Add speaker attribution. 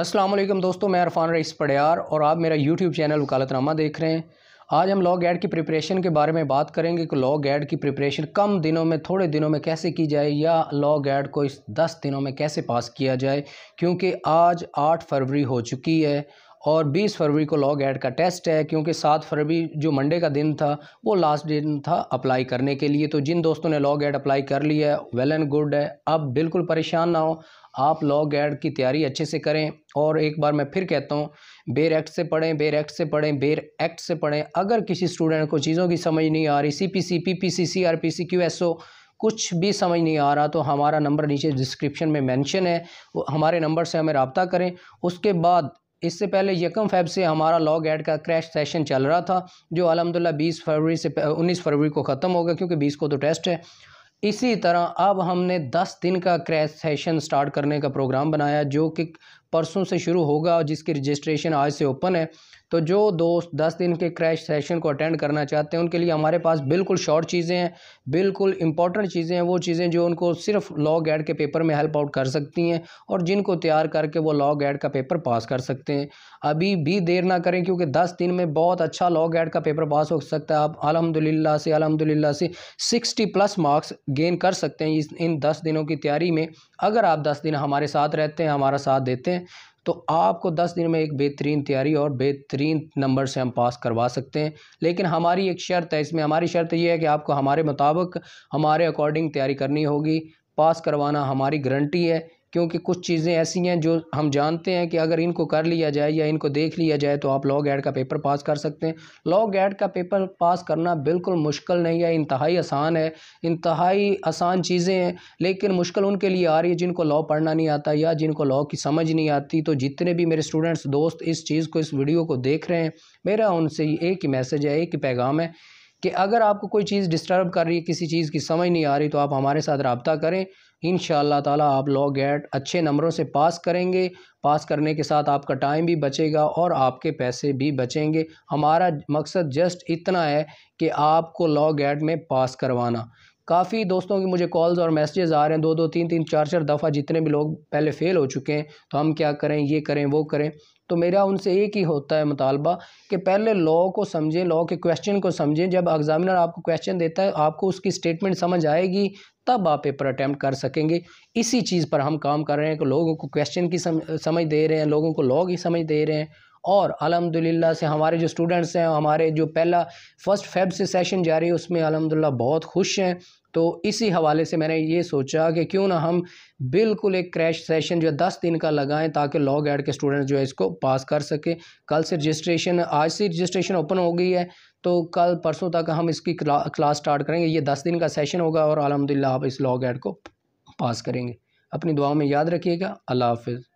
Speaker 1: असलम दोस्तों मैं अरफान रईस पड़ियार और आप मेरा यूट्यूब चैनल वकालतनामा देख रहे हैं आज हम लॉ गैड की प्रिपरेशन के बारे में बात करेंगे कि लॉ गैड की प्रिपरेशन कम दिनों में थोड़े दिनों में कैसे की जाए या लॉ गैड को इस दस दिनों में कैसे पास किया जाए क्योंकि आज आठ फरवरी हो चुकी है और 20 फरवरी को लॉ गैड का टेस्ट है क्योंकि सात फरवरी जो मंडे का दिन था वो लास्ट दिन था अप्लाई करने के लिए तो जिन दोस्तों ने लॉ गैड अप्लाई कर लिया है वेल एंड गुड है अब बिल्कुल परेशान ना हो आप लॉ गैड की तैयारी अच्छे से करें और एक बार मैं फिर कहता हूँ बेर एक्ट से पढ़ें बेर एक्ट से पढ़ें बेर एक्ट से पढ़ें अगर किसी स्टूडेंट को चीज़ों की समझ नहीं आ रही C P C P P C C R P C Q S O कुछ भी समझ नहीं आ रहा तो हमारा नंबर नीचे डिस्क्रिप्शन में मेंशन है हमारे नंबर से हमें रबता करें उसके बाद इससे पहले यकम फैब से हमारा लॉग एड का क्रैश सेशन चल रहा था जो अलहमदिल्ला बीस फरवरी से उन्नीस फरवरी को ख़त्म होगा क्योंकि बीस को तो टेस्ट है इसी तरह अब हमने 10 दिन का क्रैश सेशन स्टार्ट करने का प्रोग्राम बनाया जो कि परसों से शुरू होगा और जिसकी रजिस्ट्रेशन आज से ओपन है तो जो दोस्त दस दिन के क्रैश सेशन को अटेंड करना चाहते हैं उनके लिए हमारे पास बिल्कुल शॉर्ट चीज़ें हैं बिल्कुल इंपॉर्टेंट चीज़ें हैं वो चीज़ें जो उनको सिर्फ लॉग गैड के पेपर में हेल्प आउट कर सकती हैं और जिनको तैयार करके वो लॉग गैड का पेपर पास कर सकते हैं अभी भी देर ना करें क्योंकि दस दिन में बहुत अच्छा लॉग गैड का पेपर पास हो सकता है आप अलहमदिल्ला से अलहमदिल्ला से सिक्सटी प्लस मार्क्स गेन कर सकते हैं इन दस दिनों की तैयारी में अगर आप दस दिन हमारे साथ रहते हैं हमारा साथ देते हैं तो आपको दस दिन में एक बेहतरीन तैयारी और बेहतरीन नंबर से हम पास करवा सकते हैं लेकिन हमारी एक शर्त है इसमें हमारी शर्त यह है कि आपको हमारे मुताबिक हमारे अकॉर्डिंग तैयारी करनी होगी पास करवाना हमारी गारंटी है क्योंकि कुछ चीज़ें ऐसी हैं जो हम जानते हैं कि अगर इनको कर लिया जाए या इनको देख लिया जाए तो आप लॉ गैड का पेपर पास कर सकते हैं लॉ गैड का पेपर पास करना बिल्कुल मुश्किल नहीं है इंतहाई आसान है इंतहाई आसान चीज़ें हैं लेकिन मुश्किल उनके लिए आ रही है जिनको लॉ पढ़ना नहीं आता या जिनको लॉ की समझ नहीं आती तो जितने भी मेरे स्टूडेंट्स दोस्त इस चीज़ को इस वीडियो को देख रहे हैं मेरा उनसे एक ही मैसेज है एक ही पैगाम है कि अगर आपको कोई चीज़ डिस्टर्ब कर रही है किसी चीज़ की समझ नहीं आ रही तो आप हमारे साथ रबता करें इन ताला आप लॉ गेट अच्छे नंबरों से पास करेंगे पास करने के साथ आपका टाइम भी बचेगा और आपके पैसे भी बचेंगे हमारा मकसद जस्ट इतना है कि आपको लॉ गेट में पास करवाना काफ़ी दोस्तों की मुझे कॉल्स और मैसेजेस आ रहे हैं दो दो तीन तीन चार चार दफ़ा जितने भी लोग पहले फ़ेल हो चुके हैं तो हम क्या करें ये करें वो करें तो मेरा उनसे एक ही होता है मुतालबा कि पहले लॉ को समझें लॉ के क्वेश्चन को समझें जब एग्ज़ामिनर आपको क्वेश्चन देता है आपको उसकी स्टेटमेंट समझ आएगी तब आप पेपर अटैम्प्ट कर सकेंगे इसी चीज़ पर हम काम कर रहे हैं कि लोगों को क्वेश्चन की समझ दे रहे हैं लोगों को लॉ की समझ दे रहे हैं और अलहमदिल्ला से हमारे जो स्टूडेंट्स हैं हमारे जो पहला फ़र्स्ट फेब से सेशन जारी है उसमें अलहमदिल्ला बहुत खुश हैं तो इसी हवाले से मैंने ये सोचा कि क्यों ना हम बिल्कुल एक क्रैश सेशन जो है दस दिन का लगाएं ताकि लॉ एड के स्टूडेंट जो है इसको पास कर सके कल से रजिस्ट्रेशन आज से रजिस्ट्रेशन ओपन हो गई है तो कल परसों तक हम इसकी क्ला, क्लास स्टार्ट करेंगे ये दस दिन का सेशन होगा और अलहमदिल्ला आप इस लॉ एड को पास करेंगे अपनी दुआओं में याद रखिएगा अल्लाह हाफिज़